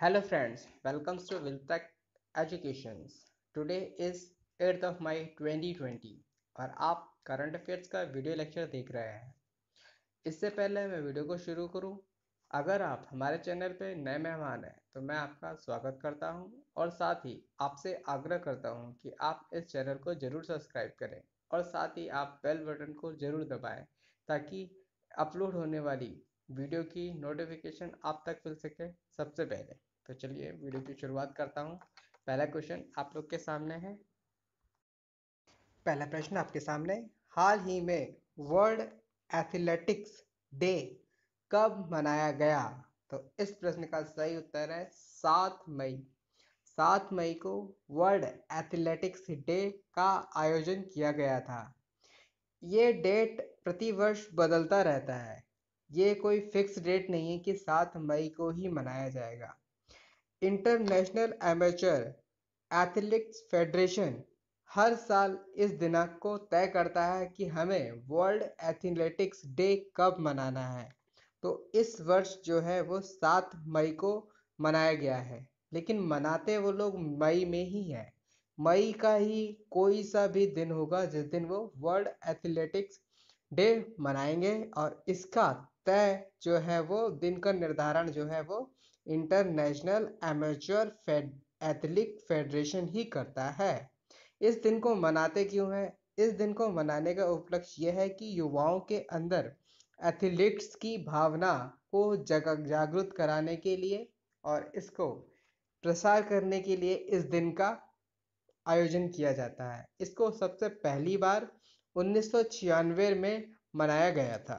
Hello friends, welcome to Wiltech education today is eight of May 2020 और आप current affairs का video lecture देख रहे हैं इससे पहले मैं वीडियो को शुरू करूं, अगर आप हमारे चैनल पे नए मेहमान हैं तो मैं आपका स्वागत करता हूं और साथ ही आपसे आग्रह करता हूं कि आप इस चैनल को ज़रूर सब्सक्राइब करें और साथ ही आप बेल बटन को ज़रूर दबाएं ताकि अपलोड होने वाली वीडियो की नोटिफिकेशन आप तक मिल सके सबसे पहले तो चलिए वीडियो की शुरुआत करता हूँ पहला क्वेश्चन आप लोग के सामने है पहला प्रश्न आपके सामने हाल ही में वर्ल्ड एथलेटिक्स डे कब मनाया गया तो इस प्रश्न का सही उत्तर है सात मई सात मई को वर्ल्ड एथलेटिक्स डे का आयोजन किया गया था ये डेट प्रतिवर्ष बदलता रहता है ये कोई फिक्स डेट नहीं है कि सात मई को ही मनाया जाएगा इंटरनेशनल एमेचर एथलेटिक्स फेडरेशन हर साल इस दिनांक को तय करता है कि हमें वर्ल्ड एथलेटिक्स डे कब मनाना है तो इस वर्ष जो है वो सात मई को मनाया गया है लेकिन मनाते वो लोग मई में ही है मई का ही कोई सा भी दिन होगा जिस दिन वो वर्ल्ड एथलेटिक्स डे मनाएंगे और इसका तय जो है वो दिन का निर्धारण जो है वो इंटरनेशनल फेड एथलिक फेडरेशन ही करता है इस दिन को मनाते क्यों हैं इस दिन को मनाने का उपलक्ष्य यह है कि युवाओं के अंदर एथलीट्स की भावना को जग जागृत कराने के लिए और इसको प्रसार करने के लिए इस दिन का आयोजन किया जाता है इसको सबसे पहली बार उन्नीस में मनाया गया था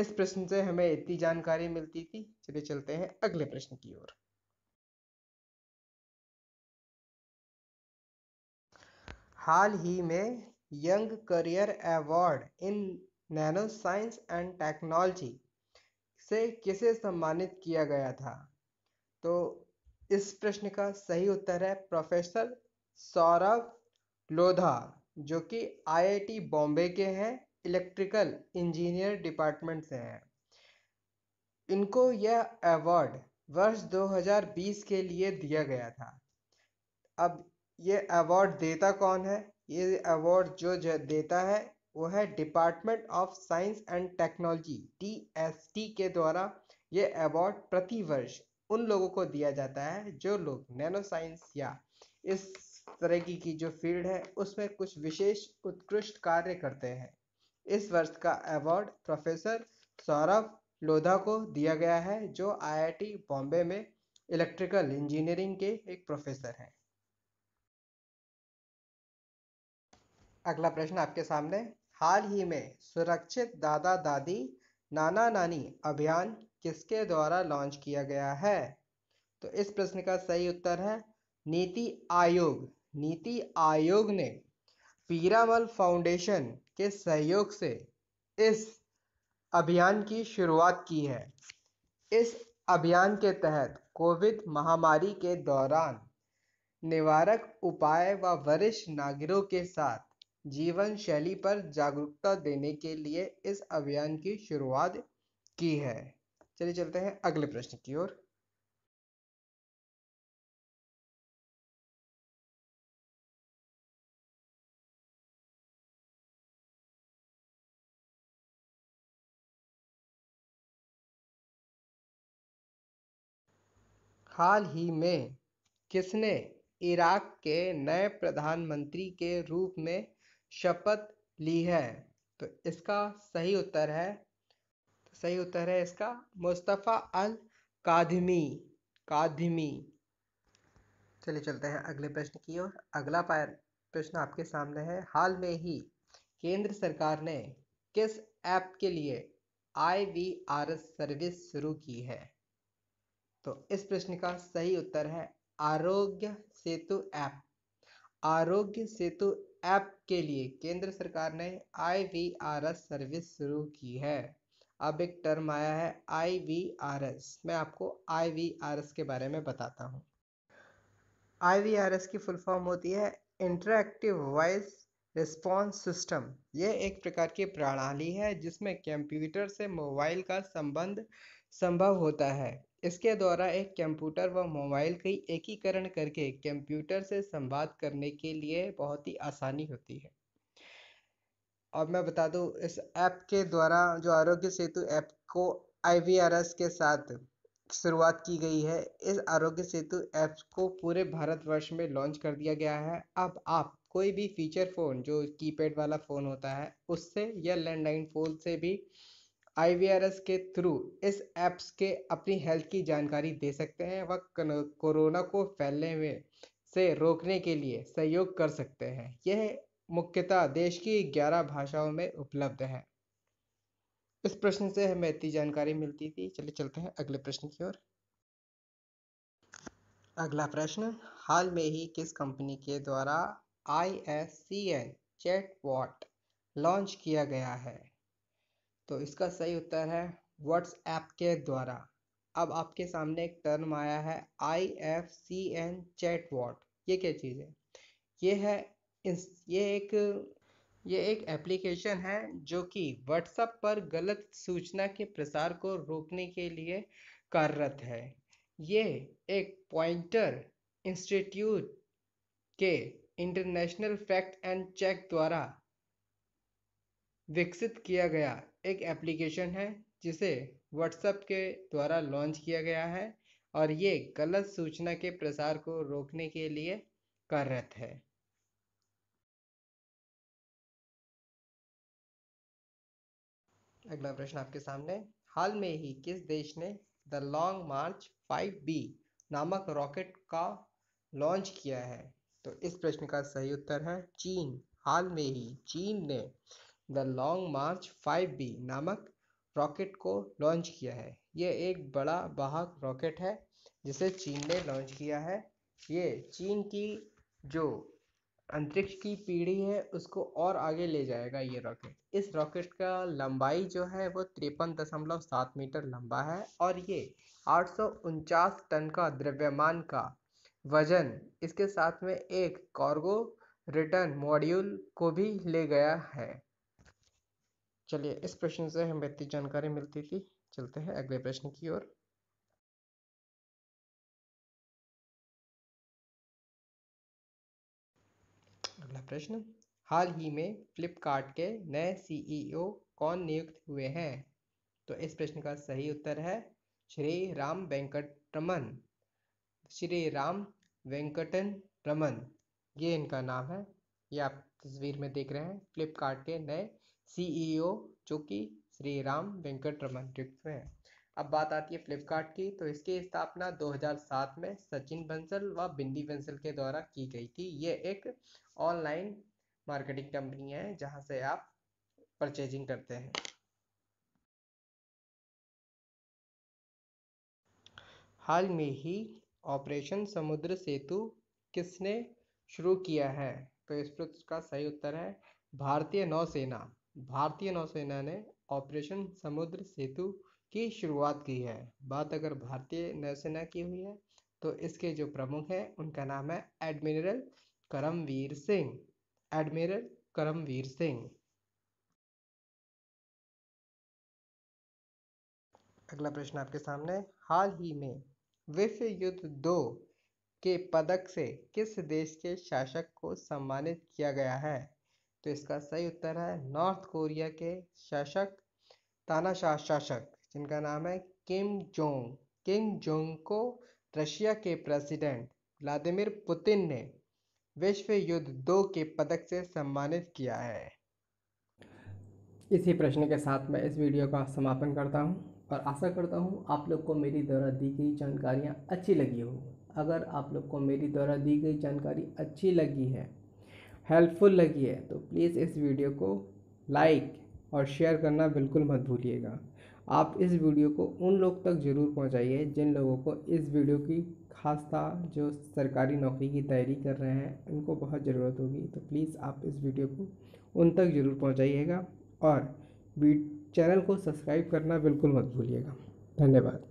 इस प्रश्न से हमें इतनी जानकारी मिलती थी चलिए चलते हैं अगले प्रश्न की ओर हाल ही में young career award in nano science and technology से किसे सम्मानित किया गया था तो इस प्रश्न का सही उत्तर है प्रोफेसर सौरभ लोधा जो कि आईआईटी बॉम्बे के हैं इलेक्ट्रिकल इंजीनियर डिपार्टमेंट से हैं इनको यह अवार्ड वर्ष 2020 के लिए दिया गया था अब ये अवार्ड देता कौन है ये अवार्ड जो, देता है वो है department of science and technology D के द्वारा ये अवार्ड प्रतिवर्ष उन लोगों को दिया जाता है जो लोग नैनो साइंस या इस तरह की जो फील्ड है उसमें कुछ विशेष उत्कृष्ट कार्य करते हैं इस वर्ष का अवार्ड प्रोफेसर सौरभ लोधा को दिया गया है जो आईआईटी बॉम्बे में इलेक्ट्रिकल इंजीनियरिंग के एक प्रोफेसर हैं अगला प्रश्न आपके सामने हाल ही में सुरक्षित दादा दादी नाना नानी अभियान किसके द्वारा लॉन्च किया गया है तो इस प्रश्न का सही उत्तर है नीति आयोग नीति आयोग ने पीरामल फाउंडेशन के सहयोग से इस अभियान की शुरुआत की है इस अभियान के तहत कोविड महामारी के दौरान निवारक उपाय व वरिष्ठ नागरिकों के साथ जीवन शैली पर जागरूकता देने के लिए इस अभियान की शुरुआत की है चलिए चलते हैं अगले प्रश्न की ओर हाल ही में किसने इराक़ के नए प्रधानमंत्री के रूप में शपथ ली है तो इसका सही उत्तर है तो सही उत्तर है इसका मुस्तफ़ा अल कादमी कादमी चलिए चलते हैं अगले प्रश्न की ओर अगला प्रश्न आपके सामने है हाल में ही केंद्र सरकार ने किस ऐप के लिए आई आर एस सर्विस शुरू की है तो इस प्रश्न का सही उत्तर है आरोग्य सेतु ऐप आरोग्य सेतु ऐप के लिए केंद्र सरकार ने आई सर्विस शुरू की है अब एक टर्म आया है आई मैं आपको आई के बारे में बताता हूँ आई की फुल फॉर्म होती है इंटरएक्टिव वॉइस रिस्पॉन्स सिस्टम यह एक प्रकार की प्रणाली है जिसमें कंप्यूटर से मोबाइल का संबंध संभव होता है इसके द्वारा एक कंप्यूटर व मोबाइल के एकीकरण करके कंप्यूटर से संवाद करने के लिए बहुत ही आसानी होती है और मैं बता दूं इस ऐप के द्वारा जो आरोग्य सेतु ऐप को आई के साथ शुरुआत की गई है इस आरोग्य सेतु ऐप को पूरे भारतवर्ष में लॉन्च कर दिया गया है अब आप कोई भी फीचर फ़ोन जो कीपैड वाला फ़ोन होता है उससे या लैंडलाइन फ़ोन से भी आई के थ्रू इस एप्स के अपनी हेल्थ की जानकारी दे सकते हैं व कोरोना को फैलने में से रोकने के लिए सहयोग कर सकते हैं यह मुख्यतः देश की 11 भाषाओं में उपलब्ध है इस प्रश्न से हमें इतनी जानकारी मिलती थी चलिए चलते हैं अगले प्रश्न की ओर अगला प्रश्न हाल में ही किस कंपनी के द्वारा I S C N chat bot launch किया गया है तो इसका सही उत्तर है व्हाट्सएप के द्वारा अब आपके सामने एक टर्म आया है I F C N chat bot ये क्या चीज़ है ये है ये एक ये एक एप्लीकेशन है जो कि व्हाट्सएप पर गलत सूचना के प्रसार को रोकने के लिए कार्यरत है ये एक पॉइंटर इंस्टीट्यूट के इंटरनेशनल फैक्ट एंड चेक द्वारा विकसित किया गया एक एप्लीकेशन है जिसे व्हाट्सएप के द्वारा लॉन्च किया गया है और ये गलत सूचना के प्रसार को रोकने के लिए कार्यरत है अगला प्रश्न आपके सामने हाल में ही किस देश ने द लॉन्ग मार्च 5B नामक रॉकेट का लॉन्च किया है तो इस प्रश्न का सही उत्तर है चीन हाल में ही चीन ने द लॉन्ग मार्च 5B नामक रॉकेट को लॉन्च किया है ये एक बड़ा वाहक रॉकेट है जिसे चीन ने लॉन्च किया है ये चीन की जो अंतरिक्ष की पीढ़ी है उसको और आगे ले जाएगा ये रॉकेट इस रॉकेट का लंबाई जो है वो तिरपन दशमलव सात मीटर लंबा है और ये आठ टन का द्रव्यमान का वजन इसके साथ में एक कार्गो रिटर्न मॉड्यूल को भी ले गया है चलिए इस प्रश्न से हमें इतनी जानकारी मिलती थी चलते हैं अगले प्रश्न की ओर अगला प्रश्न हाल ही में फ्लिपकार्ट के नए सीईओ e कौन नियुक्त हुए हैं तो इस प्रश्न का सही उत्तर है श्री राम वेंकट रमन श्री राम वेंकटन रमन ये इनका नाम है ये आप तस्वीर में देख रहे हैं फ्लिपकार्ट के नए सीईओ e जो कि श्री राम वेंकट रमन रिक्त है अब बात आती है फ्लिपकार्ट की तो इसकी स्थापना 2007 में सचिन बंसल व बिंदी बंसल के द्वारा की गई थी ये एक ऑनलाइन मार्केटिंग कंपनी है जहां से आप परचेजिंग करते हैं हाल में ही ऑपरेशन समुद्र सेतु किसने शुरू किया है तो इस प्रश्न का सही उत्तर है भारतीय नौसेना भारतीय नौसेना ने ऑपरेशन समुद्र सेतु की शुरुआत की है बात अगर भारतीय नौसेना की हुई है तो इसके जो प्रमुख हैं उनका नाम है एडमिरल करमवीर सिंह एडमिरल करमवीर सिंह अगला प्रश्न आपके सामने हाल ही में विश्व युद्ध दो के पदक से किस देश के शासक को सम्मानित किया गया है तो इसका सही उत्तर है नॉर्थ कोरिया के शासक तानाशाह शासक जिनका नाम है किम जोंग किम जोंग को रशिया के प्रेसिडेंट व्लादिमिर पुतिन ने विश्व युद्ध दो के पदक से सम्मानित किया है इसी प्रश्न के साथ मैं इस वीडियो का समापन करता हूँ और आशा करता हूँ आप लोग को मेरी द्वारा दी गई जानकारियाँ अच्छी लगी हो अगर आप लोग को मेरी द्वारा दी गई जानकारी अच्छी लगी है हेल्पफुल लगी है तो प्लीज़ इस वीडियो को लाइक और शेयर करना बिल्कुल मत भूलिएगा आप इस वीडियो को उन लोग तक ज़रूर पहुंचाइए जिन लोगों को इस वीडियो की खासता जो सरकारी नौकरी की तैयारी कर रहे हैं उनको बहुत ज़रूरत होगी तो प्लीज़ आप इस वीडियो को उन तक ज़रूर पहुंचाइएगा और चैनल को सब्सक्राइब करना बिल्कुल मत भूलिएगा धन्यवाद